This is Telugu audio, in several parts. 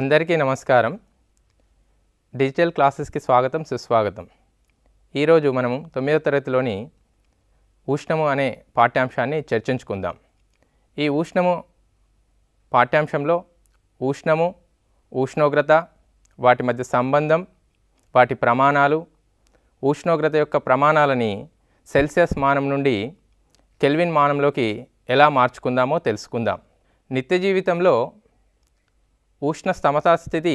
అందరికీ నమస్కారం డిజిటల్ క్లాసెస్కి స్వాగతం సుస్వాగతం ఈరోజు మనము తొమ్మిదో తరగతిలోని ఉష్ణము అనే పాఠ్యాంశాన్ని చర్చించుకుందాం ఈ ఉష్ణము పాఠ్యాంశంలో ఉష్ణము ఉష్ణోగ్రత వాటి మధ్య సంబంధం వాటి ప్రమాణాలు ఉష్ణోగ్రత యొక్క ప్రమాణాలని సెల్సియస్ మానం నుండి కెల్విన్ మానంలోకి ఎలా మార్చుకుందామో తెలుసుకుందాం నిత్య జీవితంలో ఉష్ణ సమతా స్థితి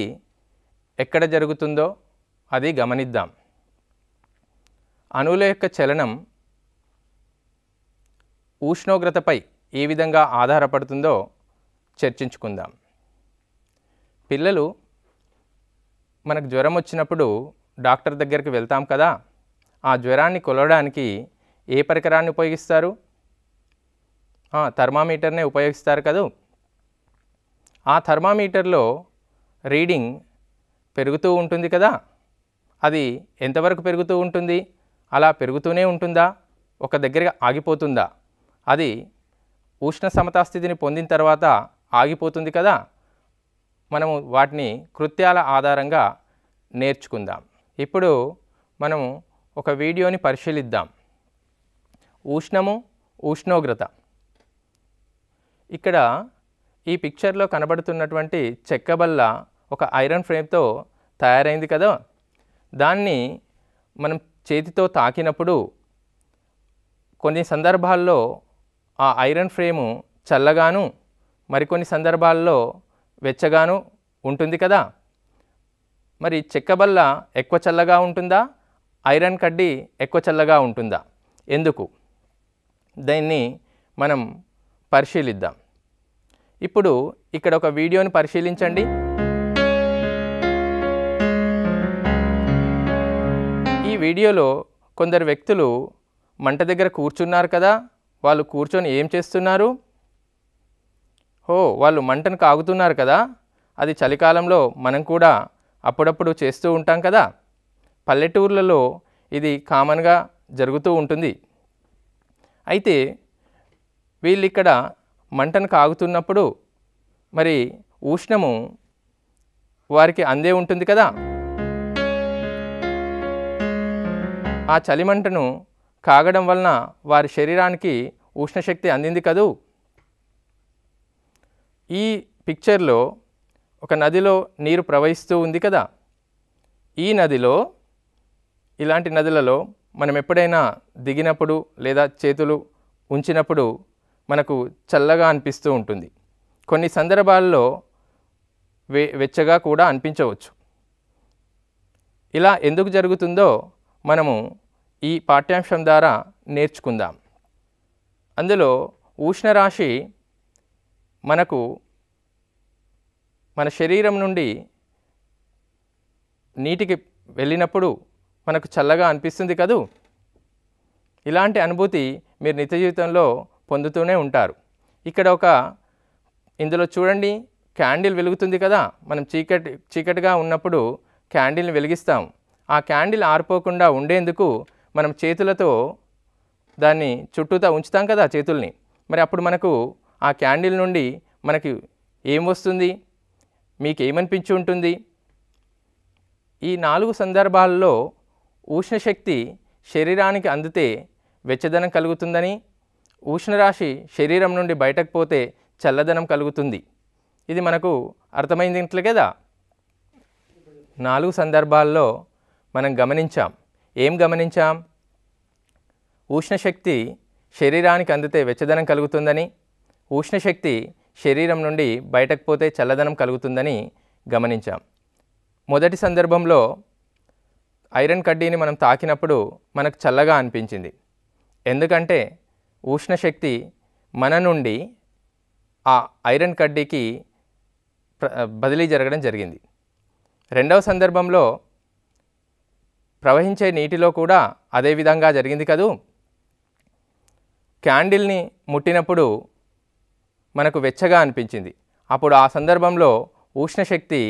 ఎక్కడ జరుగుతుందో అది గమనిద్దాం అణువుల యొక్క చలనం ఉష్ణోగ్రతపై ఏ విధంగా ఆధారపడుతుందో చర్చించుకుందాం పిల్లలు మనకు జ్వరం వచ్చినప్పుడు డాక్టర్ దగ్గరికి వెళ్తాం కదా ఆ జ్వరాన్ని కొలవడానికి ఏ పరికరాన్ని ఉపయోగిస్తారు థర్మామీటర్నే ఉపయోగిస్తారు కదా ఆ థర్మామీటర్లో రీడింగ్ పెరుగుతూ ఉంటుంది కదా అది ఎంతవరకు పెరుగుతూ ఉంటుంది అలా పెరుగుతూనే ఉంటుందా ఒక దగ్గరగా ఆగిపోతుందా అది ఉష్ణ సమతాస్థితిని పొందిన తర్వాత ఆగిపోతుంది కదా మనము వాటిని కృత్యాల ఆధారంగా నేర్చుకుందాం ఇప్పుడు మనము ఒక వీడియోని పరిశీలిద్దాం ఉష్ణము ఉష్ణోగ్రత ఇక్కడ ఈ పిక్చర్లో కనబడుతున్నటువంటి చెక్క బల్ల ఒక ఐరన్ ఫ్రేమ్తో తయారైంది కదా దాన్ని మనం చేతితో తాకినప్పుడు కొన్ని సందర్భాల్లో ఆ ఐరన్ ఫ్రేము చల్లగాను మరికొన్ని సందర్భాల్లో వెచ్చగాను ఉంటుంది కదా మరి చెక్కబల్ల ఎక్కువ చల్లగా ఉంటుందా ఐరన్ కడ్డీ ఎక్కువ చల్లగా ఉంటుందా ఎందుకు దీన్ని మనం పరిశీలిద్దాం ఇప్పుడు ఇక్కడ ఒక వీడియోని పరిశీలించండి ఈ వీడియోలో కొందరు వ్యక్తులు మంట దగ్గర కూర్చున్నారు కదా వాళ్ళు కూర్చొని ఏం చేస్తున్నారు ఓ వాళ్ళు మంటను కాగుతున్నారు కదా అది చలికాలంలో మనం కూడా అప్పుడప్పుడు చేస్తూ ఉంటాం కదా పల్లెటూర్లలో ఇది కామన్గా జరుగుతూ ఉంటుంది అయితే వీళ్ళు ఇక్కడ మంటను కాగుతున్నప్పుడు మరి ఉష్ణము వారికి అందే ఉంటుంది కదా ఆ చలిమంటను కాగడం వలన వారి శరీరానికి ఉష్ణశక్తి అందింది కదూ ఈ పిక్చర్లో ఒక నదిలో నీరు ప్రవహిస్తూ ఉంది కదా ఈ నదిలో ఇలాంటి నదులలో మనం ఎప్పుడైనా దిగినప్పుడు లేదా చేతులు ఉంచినప్పుడు మనకు చల్లగా అనిపిస్తూ ఉంటుంది కొన్ని సందర్భాల్లో వె వెచ్చగా కూడా అనిపించవచ్చు ఇలా ఎందుకు జరుగుతుందో మనము ఈ పాఠ్యాంశం ద్వారా నేర్చుకుందాం అందులో ఉష్ణరాశి మనకు మన శరీరం నుండి నీటికి వెళ్ళినప్పుడు మనకు చల్లగా అనిపిస్తుంది కదూ ఇలాంటి అనుభూతి మీరు నిత్య జీవితంలో పొందుతూనే ఉంటారు ఇక్కడ ఒక ఇందులో చూడండి క్యాండిల్ వెలుగుతుంది కదా మనం చీకటి చీకటిగా ఉన్నప్పుడు క్యాండిల్ని వెలిగిస్తాం ఆ క్యాండిల్ ఆరిపోకుండా ఉండేందుకు మనం చేతులతో దాన్ని చుట్టూతా ఉంచుతాం కదా చేతుల్ని మరి అప్పుడు మనకు ఆ క్యాండిల్ నుండి మనకి ఏం వస్తుంది మీకు ఏమనిపించి ఉంటుంది ఈ నాలుగు సందర్భాల్లో ఉష్ణశక్తి శరీరానికి అందితే వెచ్చదనం కలుగుతుందని ఉష్ణరాశి శరీరం నుండి బయటకు పోతే చల్లదనం కలుగుతుంది ఇది మనకు ఇంట్లో కదా నాలుగు సందర్భాల్లో మనం గమనించాం ఏం గమనించాం ఉష్ణశక్తి శరీరానికి అందితే వెచ్చదనం కలుగుతుందని ఉష్ణశక్తి శరీరం నుండి బయటకు పోతే చల్లదనం కలుగుతుందని గమనించాం మొదటి సందర్భంలో ఐరన్ కడ్డీని మనం తాకినప్పుడు మనకు చల్లగా అనిపించింది ఎందుకంటే ఉష్ణశక్తి మన నుండి ఆ ఐరన్ కడ్డీకి బదిలీ జరగడం జరిగింది రెండవ సందర్భంలో ప్రవహించే నీటిలో కూడా అదే విధంగా జరిగింది కదూ క్యాండిల్ని ముట్టినప్పుడు మనకు వెచ్చగా అనిపించింది అప్పుడు ఆ సందర్భంలో ఉష్ణశక్తి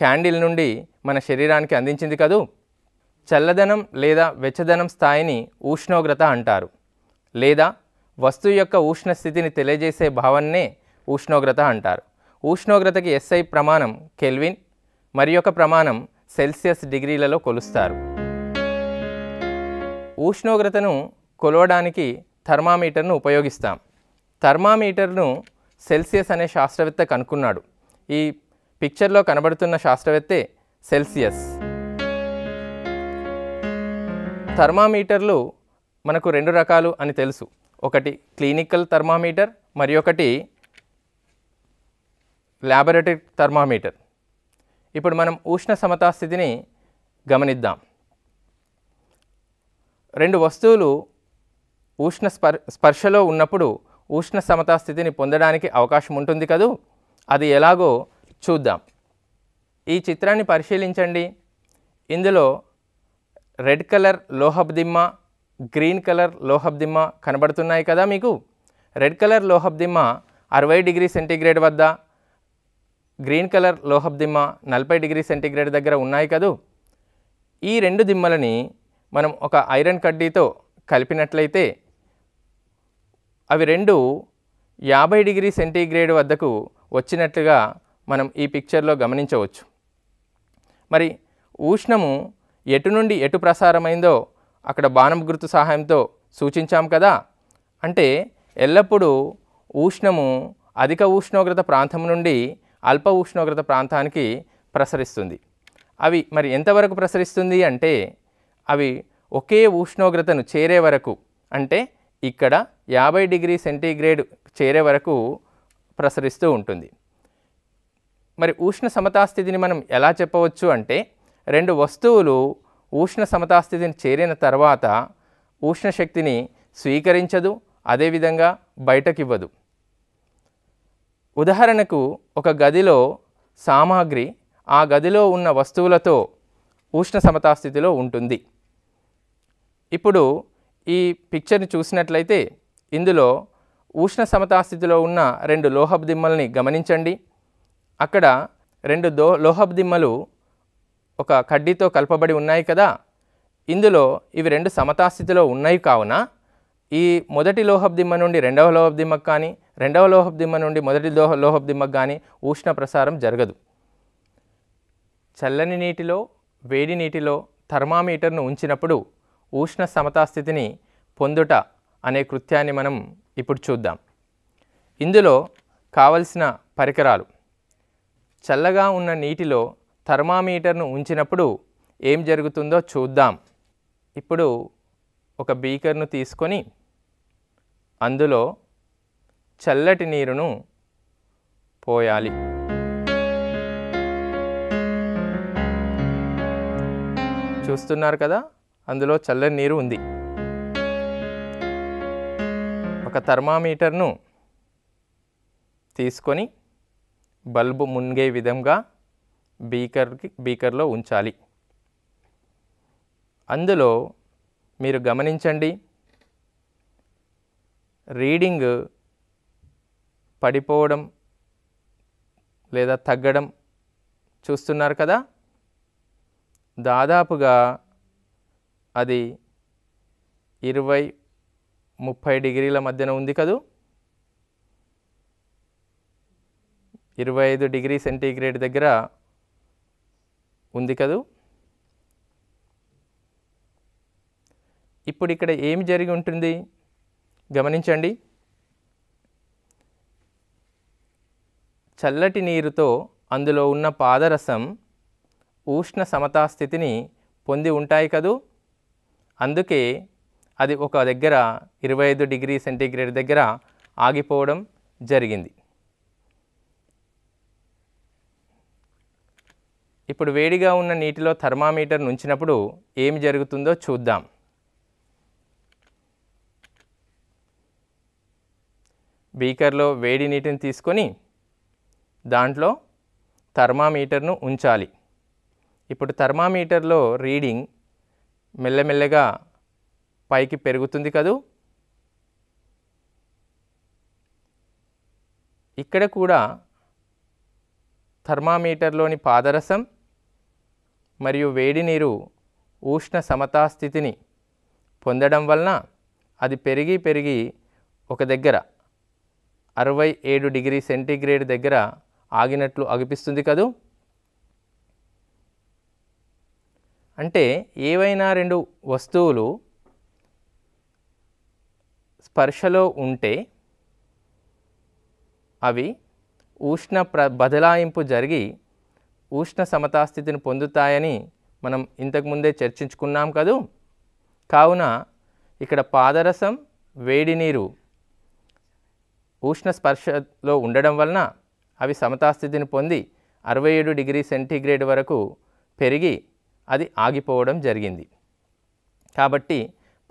క్యాండిల్ నుండి మన శరీరానికి అందించింది కదూ చల్లదనం లేదా వెచ్చదనం స్థాయిని ఉష్ణోగ్రత అంటారు లేదా వస్తువు యొక్క ఉష్ణ స్థితిని తెలియజేసే భావన్నే ఉష్ణోగ్రత అంటారు ఉష్ణోగ్రతకి ఎస్ఐ ప్రమాణం కెల్విన్ మరి యొక్క ప్రమాణం సెల్సియస్ డిగ్రీలలో కొలుస్తారు ఉష్ణోగ్రతను కొలవడానికి థర్మామీటర్ను ఉపయోగిస్తాం థర్మామీటర్ను సెల్సియస్ అనే శాస్త్రవేత్త కనుక్కున్నాడు ఈ పిక్చర్లో కనబడుతున్న శాస్త్రవేత్తే సెల్సియస్ థర్మామీటర్లు మనకు రెండు రకాలు అని తెలుసు ఒకటి క్లినికల్ థర్మామీటర్ మరి ఒకటి ల్యాబొరేటరీ థర్మామీటర్ ఇప్పుడు మనం ఉష్ణ సమతాస్థితిని గమనిద్దాం రెండు వస్తువులు ఉష్ణ స్పర్ స్పర్శలో ఉన్నప్పుడు ఉష్ణ సమతాస్థితిని పొందడానికి అవకాశం ఉంటుంది కదూ అది ఎలాగో చూద్దాం ఈ చిత్రాన్ని పరిశీలించండి ఇందులో రెడ్ కలర్ లోహపు దిమ్మ గ్రీన్ కలర్ లోహబ్దిమ్మ కనబడుతున్నాయి కదా మీకు రెడ్ కలర్ లోహబ్దిమ్మ అరవై డిగ్రీ సెంటీగ్రేడ్ వద్ద గ్రీన్ కలర్ లోహబ్దిమ్మ నలభై డిగ్రీ సెంటీగ్రేడ్ దగ్గర ఉన్నాయి కదూ ఈ రెండు దిమ్మలని మనం ఒక ఐరన్ కడ్డీతో కలిపినట్లయితే అవి రెండు యాభై డిగ్రీ సెంటీగ్రేడ్ వద్దకు వచ్చినట్లుగా మనం ఈ పిక్చర్లో గమనించవచ్చు మరి ఉష్ణము ఎటు నుండి ఎటు ప్రసారమైందో అక్కడ బాణం గుర్తు సహాయంతో సూచించాం కదా అంటే ఎల్లప్పుడూ ఉష్ణము అధిక ఉష్ణోగ్రత ప్రాంతం నుండి అల్ప ఉష్ణోగ్రత ప్రాంతానికి ప్రసరిస్తుంది అవి మరి ఎంతవరకు ప్రసరిస్తుంది అంటే అవి ఒకే ఉష్ణోగ్రతను చేరే వరకు అంటే ఇక్కడ యాభై డిగ్రీ సెంటీగ్రేడ్ చేరే వరకు ప్రసరిస్తూ ఉంటుంది మరి ఉష్ణ సమతాస్థితిని మనం ఎలా చెప్పవచ్చు అంటే రెండు వస్తువులు ఉష్ణ సమతాస్థితిని చేరిన తర్వాత ఉష్ణ శక్తిని స్వీకరించదు అదేవిధంగా బయటకివ్వదు ఉదాహరణకు ఒక గదిలో సామాగ్రి ఆ గదిలో ఉన్న వస్తువులతో ఉష్ణ సమతాస్థితిలో ఉంటుంది ఇప్పుడు ఈ పిక్చర్ని చూసినట్లయితే ఇందులో ఉష్ణ సమతాస్థితిలో ఉన్న రెండు లోహపు దిమ్మల్ని గమనించండి అక్కడ రెండు దో లోహపు దిమ్మలు ఒక కడ్డీతో కలపబడి ఉన్నాయి కదా ఇందులో ఇవి రెండు సమతాస్థితిలో ఉన్నాయి కావున ఈ మొదటి లోహబ్దిమ్మ నుండి రెండవ లోహబ్దిమ్మకు కానీ రెండవ లోహబ్దిమ్మ నుండి మొదటి లోహ లోహబ్దిమ్మకు కానీ ఉష్ణ ప్రసారం జరగదు చల్లని నీటిలో వేడి నీటిలో థర్మామీటర్ను ఉంచినప్పుడు ఉష్ణ సమతాస్థితిని పొందుట అనే కృత్యాన్ని మనం ఇప్పుడు చూద్దాం ఇందులో కావలసిన పరికరాలు చల్లగా ఉన్న నీటిలో థర్మామీటర్ను ఉంచినప్పుడు ఏం జరుగుతుందో చూద్దాం ఇప్పుడు ఒక బీకర్ను తీసుకొని అందులో చల్లటి నీరును పోయాలి చూస్తున్నారు కదా అందులో చల్లని నీరు ఉంది ఒక థర్మామీటర్ను తీసుకొని బల్బు మునిగే విధంగా బీకర్కి బీకర్లో ఉంచాలి అందులో మీరు గమనించండి రీడింగ్ పడిపోవడం లేదా తగ్గడం చూస్తున్నారు కదా దాదాపుగా అది ఇరవై ముప్పై డిగ్రీల మధ్యన ఉంది కదూ ఇరవై ఐదు డిగ్రీ సెంటీగ్రేడ్ దగ్గర ఉంది కదూ ఇప్పుడు ఇక్కడ ఏమి జరిగి ఉంటుంది గమనించండి చల్లటి నీరుతో అందులో ఉన్న పాదరసం ఉష్ణ సమతా స్థితిని పొంది ఉంటాయి కదూ అందుకే అది ఒక దగ్గర ఇరవై ఐదు డిగ్రీ సెంటీగ్రేడ్ దగ్గర ఆగిపోవడం జరిగింది ఇప్పుడు వేడిగా ఉన్న నీటిలో థర్మామీటర్ నుంచినప్పుడు ఏమి జరుగుతుందో చూద్దాం బీకర్లో వేడి నీటిని తీసుకొని దాంట్లో థర్మామీటర్ను ఉంచాలి ఇప్పుడు థర్మామీటర్లో రీడింగ్ మెల్లమెల్లగా పైకి పెరుగుతుంది కదూ ఇక్కడ కూడా థర్మామీటర్లోని పాదరసం మరియు వేడి నీరు ఉష్ణ సమతాస్థితిని పొందడం వలన అది పెరిగి పెరిగి ఒక దగ్గర అరవై ఏడు డిగ్రీ సెంటీగ్రేడ్ దగ్గర ఆగినట్లు అగిపిస్తుంది కదూ అంటే ఏవైనా రెండు వస్తువులు స్పర్శలో ఉంటే అవి ఉష్ణ ప్ర బదలాయింపు జరిగి ఉష్ణ సమతాస్థితిని పొందుతాయని మనం ఇంతకుముందే చర్చించుకున్నాం కదూ కావున ఇక్కడ పాదరసం వేడి నీరు ఉష్ణ స్పర్శలో ఉండడం వలన అవి సమతాస్థితిని పొంది అరవై ఏడు డిగ్రీ సెంటీగ్రేడ్ వరకు పెరిగి అది ఆగిపోవడం జరిగింది కాబట్టి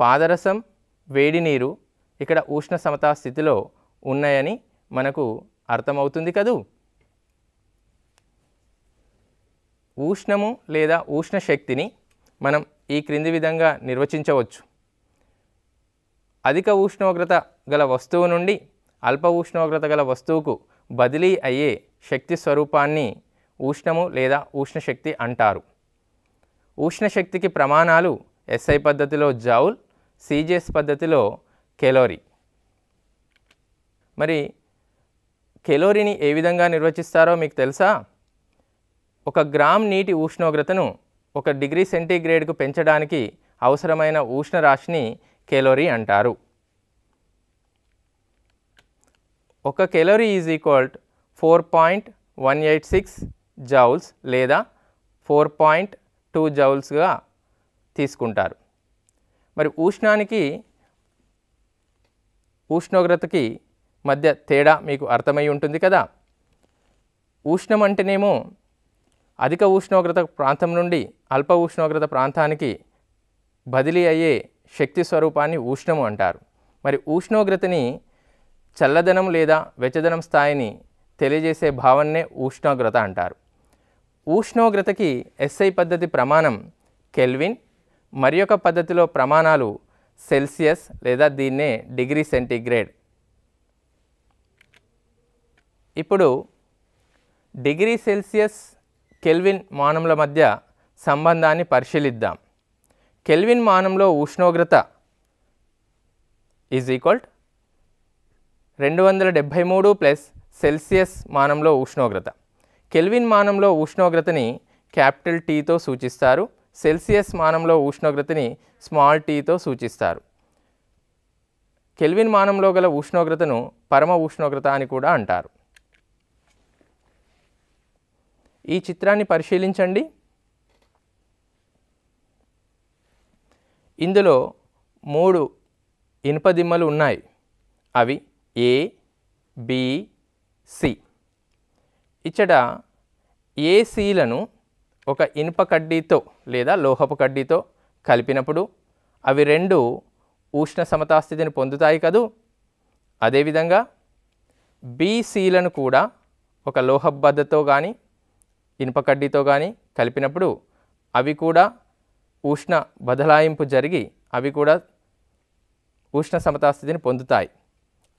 పాదరసం వేడి నీరు ఇక్కడ ఉష్ణ సమతాస్థితిలో స్థితిలో ఉన్నాయని మనకు అర్థమవుతుంది కదూ ఉష్ణము లేదా ఉష్ణ శక్తిని మనం ఈ క్రింది విధంగా నిర్వచించవచ్చు అధిక ఉష్ణోగ్రత గల వస్తువు నుండి అల్ప ఉష్ణోగ్రత గల వస్తువుకు బదిలీ అయ్యే శక్తి స్వరూపాన్ని ఉష్ణము లేదా ఉష్ణశక్తి అంటారు ఉష్ణశక్తికి ప్రమాణాలు ఎస్ఐ పద్ధతిలో జౌల్ సీజేస్ పద్ధతిలో కెలోరీ మరి కెలోరీని ఏ విధంగా నిర్వచిస్తారో మీకు తెలుసా ఒక గ్రామ్ నీటి ఉష్ణోగ్రతను ఒక డిగ్రీ సెంటీగ్రేడ్కు పెంచడానికి అవసరమైన ఉష్ణ రాశిని కెలోరీ అంటారు ఒక calorie is equal four point one eight six joules లేదా ఫోర్ పాయింట్ టూ జౌల్స్గా తీసుకుంటారు మరి ఉష్ణానికి ఉష్ణోగ్రతకి మధ్య తేడా మీకు అర్థమై ఉంటుంది కదా ఉష్ణం అంటేనేమో అధిక ఉష్ణోగ్రత ప్రాంతం నుండి అల్ప ఉష్ణోగ్రత ప్రాంతానికి బదిలీ అయ్యే శక్తి స్వరూపాన్ని ఉష్ణము అంటారు మరి ఉష్ణోగ్రతని చల్లదనం లేదా వెచ్చదనం స్థాయిని తెలియజేసే భావన్నే ఉష్ణోగ్రత అంటారు ఉష్ణోగ్రతకి ఎస్ఐ పద్ధతి ప్రమాణం కెల్విన్ మరి పద్ధతిలో ప్రమాణాలు సెల్సియస్ లేదా దీన్నే డిగ్రీ సెంటీగ్రేడ్ ఇప్పుడు డిగ్రీ సెల్సియస్ కెల్విన్ మానముల మధ్య సంబంధాన్ని పరిశీలిద్దాం కెల్విన్ మానంలో ఉష్ణోగ్రత ఈజ్ ఈక్వల్ రెండు వందల డెబ్భై మూడు ప్లస్ సెల్సియస్ మానంలో ఉష్ణోగ్రత కెల్విన్ మానంలో ఉష్ణోగ్రతని క్యాపిటల్ టీతో సూచిస్తారు సెల్సియస్ మానంలో ఉష్ణోగ్రతని స్మాల్ టీతో సూచిస్తారు కెల్విన్ మానంలో గల ఉష్ణోగ్రతను పరమ ఉష్ణోగ్రత అని కూడా అంటారు ఈ చిత్రాన్ని పరిశీలించండి ఇందులో మూడు ఇనుప దిమ్మలు ఉన్నాయి అవి ఏ బిసి ఇచ్చట ఏసీలను ఒక ఇనుప కడ్డీతో లేదా లోహపు కడ్డీతో కలిపినప్పుడు అవి రెండు ఉష్ణ సమతాస్థితిని పొందుతాయి కదూ అదేవిధంగా బీసీలను కూడా ఒక లోహబద్ధతో కానీ ఇనుపకడ్డీతో కానీ కలిపినప్పుడు అవి కూడా ఉష్ణ బదలాయింపు జరిగి అవి కూడా ఉష్ణ సమతాస్థితిని పొందుతాయి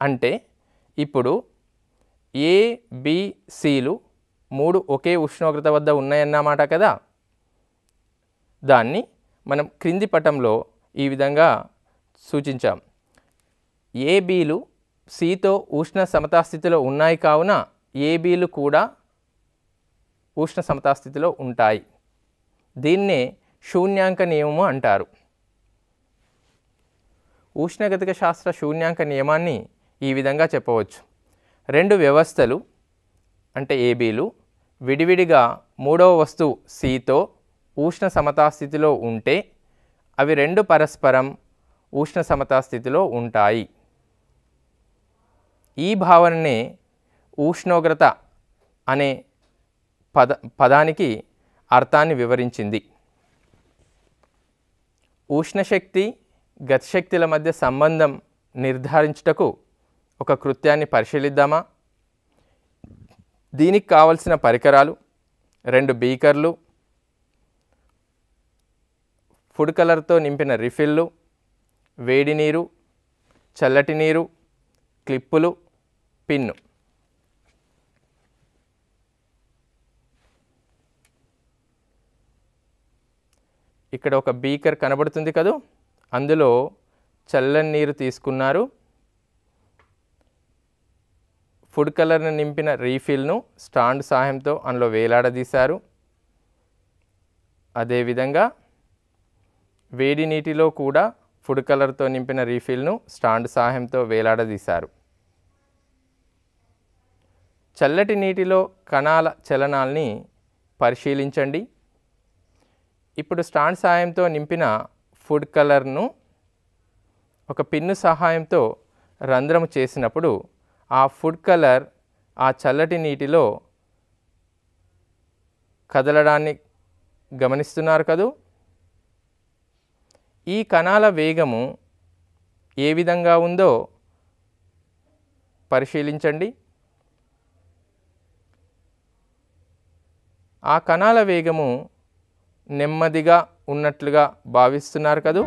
అంటే ఇప్పుడు ఏబిసిలు మూడు ఒకే ఉష్ణోగ్రత వద్ద ఉన్నాయన్నమాట కదా దాన్ని మనం క్రింది పటంలో ఈ విధంగా సూచించాం ఏబీలు సితో ఉష్ణ సమతాస్థితిలో ఉన్నాయి కావున ఏబీలు కూడా ఉష్ణ సమతాస్థితిలో ఉంటాయి దీన్నే శూన్యాంక నియమము అంటారు ఉష్ణగతిక శాస్త్ర శూన్యాంక నియమాన్ని ఈ విధంగా చెప్పవచ్చు రెండు వ్యవస్థలు అంటే ఏబీలు విడివిడిగా మూడవ వస్తువు సితో ఉష్ణ సమతాస్థితిలో ఉంటే అవి రెండు పరస్పరం ఉష్ణ సమతాస్థితిలో ఉంటాయి ఈ భావననే ఉష్ణోగ్రత అనే పద పదానికి అర్థాన్ని వివరించింది ఉష్ణశక్తి గతిశక్తుల మధ్య సంబంధం నిర్ధారించుటకు ఒక కృత్యాన్ని పరిశీలిద్దామా దీనికి కావలసిన పరికరాలు రెండు బీకర్లు ఫుడ్ కలర్తో నింపిన రిఫిల్లు వేడి నీరు చల్లటి నీరు క్లిప్పులు పిన్ను ఇక్కడ ఒక బీకర్ కనబడుతుంది కదూ అందులో చల్లని నీరు తీసుకున్నారు ఫుడ్ కలర్ను నింపిన రీఫిల్ను స్టాండ్ సహాయంతో అందులో వేలాడదీశారు అదేవిధంగా వేడి నీటిలో కూడా ఫుడ్ కలర్తో నింపిన రీఫిల్ను స్టాండ్ సహాయంతో వేలాడదీశారు చల్లటి నీటిలో కణాల చలనాల్ని పరిశీలించండి ఇప్పుడు స్టాండ్ సహాయంతో నింపిన ఫుడ్ కలర్ను ఒక పిన్ను సహాయంతో రంధ్రము చేసినప్పుడు ఆ ఫుడ్ కలర్ ఆ చల్లటి నీటిలో కదలడాన్ని గమనిస్తున్నారు కదూ ఈ కణాల వేగము ఏ విధంగా ఉందో పరిశీలించండి ఆ కణాల వేగము నెమ్మదిగా ఉన్నట్లుగా భావిస్తున్నారు కదూ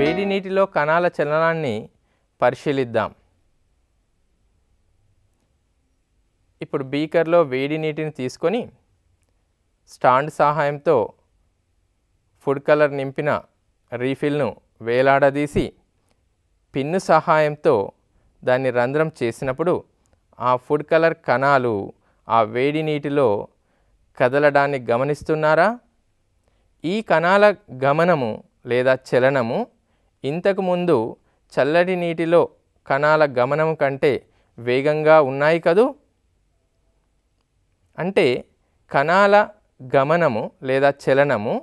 వేడి నీటిలో కణాల చలనాన్ని పరిశీలిద్దాం ఇప్పుడు బీకర్లో వేడి నీటిని తీసుకొని స్టాండ్ సహాయంతో ఫుడ్ కలర్ నింపిన రీఫిల్ను వేలాడదీసి పిన్ను సహాయంతో దాన్ని రంధ్రం చేసినప్పుడు ఆ ఫుడ్ కలర్ కణాలు ఆ వేడి నీటిలో కదలడాన్ని గమనిస్తున్నారా ఈ కణాల గమనము లేదా చలనము ఇంతకుముందు చల్లటి నీటిలో కణాల గమనము కంటే వేగంగా ఉన్నాయి కదూ అంటే కణాల గమనము లేదా చలనము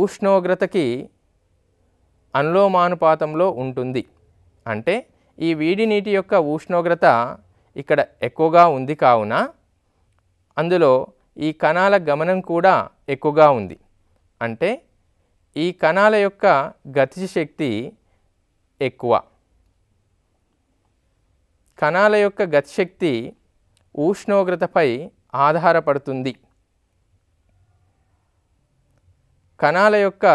ఉష్ణోగ్రతకి అనులోమానుపాతంలో ఉంటుంది అంటే ఈ వేడి నీటి యొక్క ఉష్ణోగ్రత ఇక్కడ ఎక్కువగా ఉంది కావున అందులో ఈ కణాల గమనం కూడా ఎక్కువగా ఉంది అంటే ఈ కణాల యొక్క గతిశక్తి శక్తి ఎక్కువ కణాల యొక్క గతిశక్తి ఉష్ణోగ్రతపై ఆధారపడుతుంది కణాల యొక్క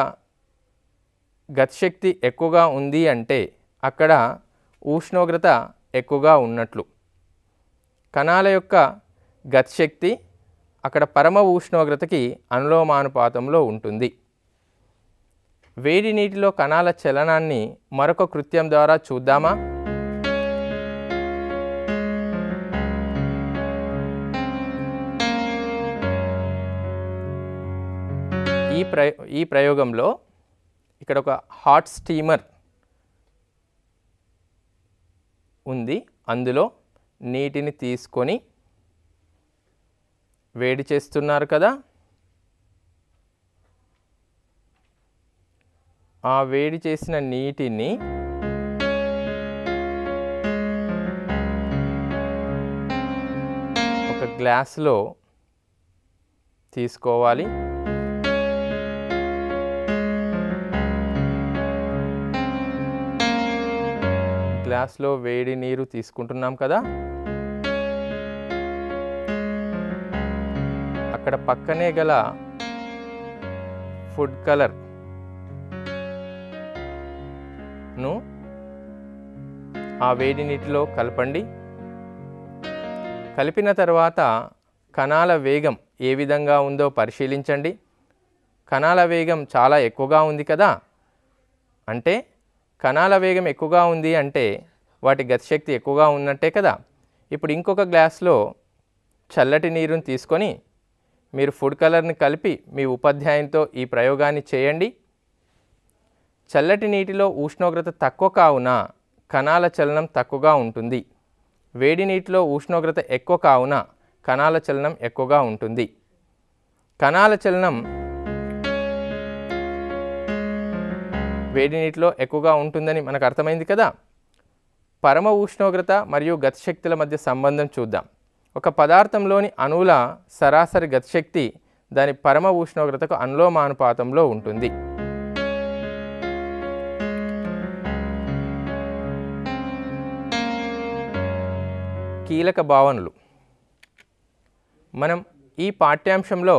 గతిశక్తి ఎక్కువగా ఉంది అంటే అక్కడ ఉష్ణోగ్రత ఎక్కువగా ఉన్నట్లు కణాల యొక్క గతిశక్తి అక్కడ పరమ ఉష్ణోగ్రతకి అనులోమానుపాతంలో ఉంటుంది వేడి నీటిలో కణాల చలనాన్ని మరొక కృత్యం ద్వారా చూద్దామా ఈ ప్ర ఈ ప్రయోగంలో ఇక్కడ ఒక హాట్ స్టీమర్ ఉంది అందులో నీటిని తీసుకొని వేడి చేస్తున్నారు కదా ఆ వేడి చేసిన నీటిని ఒక గ్లాస్లో తీసుకోవాలి గ్లాస్లో వేడి నీరు తీసుకుంటున్నాం కదా అక్కడ పక్కనే గల ఫుడ్ కలర్ ను ఆ వేడి నీటిలో కలపండి కలిపిన తర్వాత కణాల వేగం ఏ విధంగా ఉందో పరిశీలించండి కణాల వేగం చాలా ఎక్కువగా ఉంది కదా అంటే కణాల వేగం ఎక్కువగా ఉంది అంటే వాటి గతిశక్తి ఎక్కువగా ఉన్నట్టే కదా ఇప్పుడు ఇంకొక గ్లాస్లో చల్లటి నీరుని తీసుకొని మీరు ఫుడ్ కలర్ని కలిపి మీ ఉపాధ్యాయునితో ఈ ప్రయోగాన్ని చేయండి చల్లటి నీటిలో ఉష్ణోగ్రత తక్కువ కావున కణాల చలనం తక్కువగా ఉంటుంది వేడి నీటిలో ఉష్ణోగ్రత ఎక్కువ కావున కణాల చలనం ఎక్కువగా ఉంటుంది కణాల చలనం వేడి నీటిలో ఎక్కువగా ఉంటుందని మనకు అర్థమైంది కదా పరమ ఉష్ణోగ్రత మరియు గతిశక్తుల మధ్య సంబంధం చూద్దాం ఒక పదార్థంలోని అణువుల సరాసరి గతిశక్తి దాని పరమ ఉష్ణోగ్రతకు అనులోమానుపాతంలో ఉంటుంది కీలక భావనలు మనం ఈ పాఠ్యాంశంలో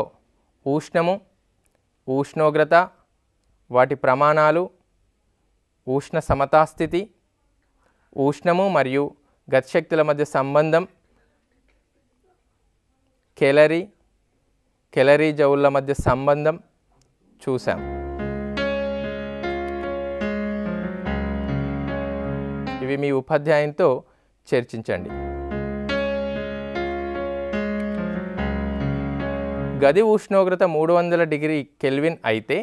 ఉష్ణము ఉష్ణోగ్రత వాటి ప్రమాణాలు ఉష్ణ సమతాస్థితి ఉష్ణము మరియు గతిశక్తుల మధ్య సంబంధం కెలరీ కెలరీ జౌళ్ళ మధ్య సంబంధం చూసాం ఇవి మీ ఉపాధ్యాయంతో చర్చించండి గది ఉష్ణోగ్రత మూడు వందల డిగ్రీ కెల్విన్ అయితే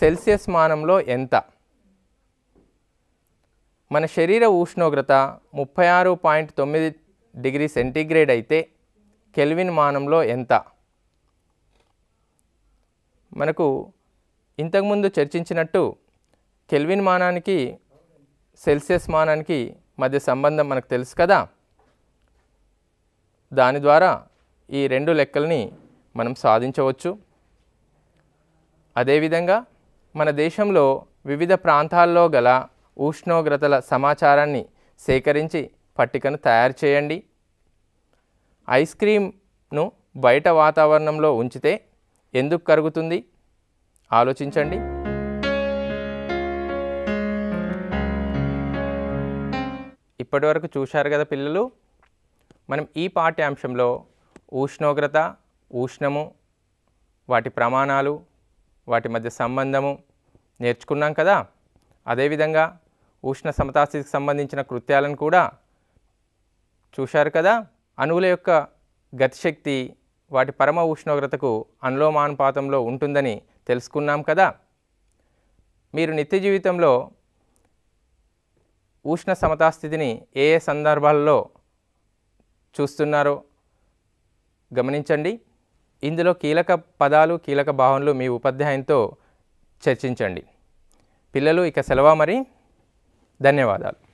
సెల్సియస్ మానంలో ఎంత మన శరీర ఉష్ణోగ్రత ముప్పై ఆరు పాయింట్ తొమ్మిది డిగ్రీ సెంటీగ్రేడ్ అయితే కెల్విన్ మానంలో ఎంత మనకు ఇంతకుముందు చర్చించినట్టు కెల్విన్ మానానికి సెల్సియస్ మానానికి మధ్య సంబంధం మనకు తెలుసు కదా దాని ద్వారా ఈ రెండు లెక్కల్ని మనం సాధించవచ్చు అదేవిధంగా మన దేశంలో వివిధ ప్రాంతాల్లో గల ఉష్ణోగ్రతల సమాచారాన్ని సేకరించి పట్టికను తయారు చేయండి ఐస్ క్రీమ్ను బయట వాతావరణంలో ఉంచితే ఎందుకు కరుగుతుంది ఆలోచించండి ఇప్పటి వరకు చూశారు కదా పిల్లలు మనం ఈ పాఠ్యాంశంలో ఉష్ణోగ్రత ఉష్ణము వాటి ప్రమాణాలు వాటి మధ్య సంబంధము నేర్చుకున్నాం కదా అదేవిధంగా ఉష్ణ సమతాస్థితికి సంబంధించిన కృత్యాలను కూడా చూశారు కదా అణువుల యొక్క గతిశక్తి వాటి పరమ ఉష్ణోగ్రతకు అనులోమానుపాతంలో ఉంటుందని తెలుసుకున్నాం కదా మీరు నిత్య జీవితంలో ఉష్ణ సమతాస్థితిని ఏ ఏ సందర్భాల్లో చూస్తున్నారో గమనించండి ఇందులో కీలక పదాలు కీలక భావనలు మీ ఉపాధ్యాయంతో చర్చించండి పిల్లలు ఇక సెలవు మరి ధన్యవాదాలు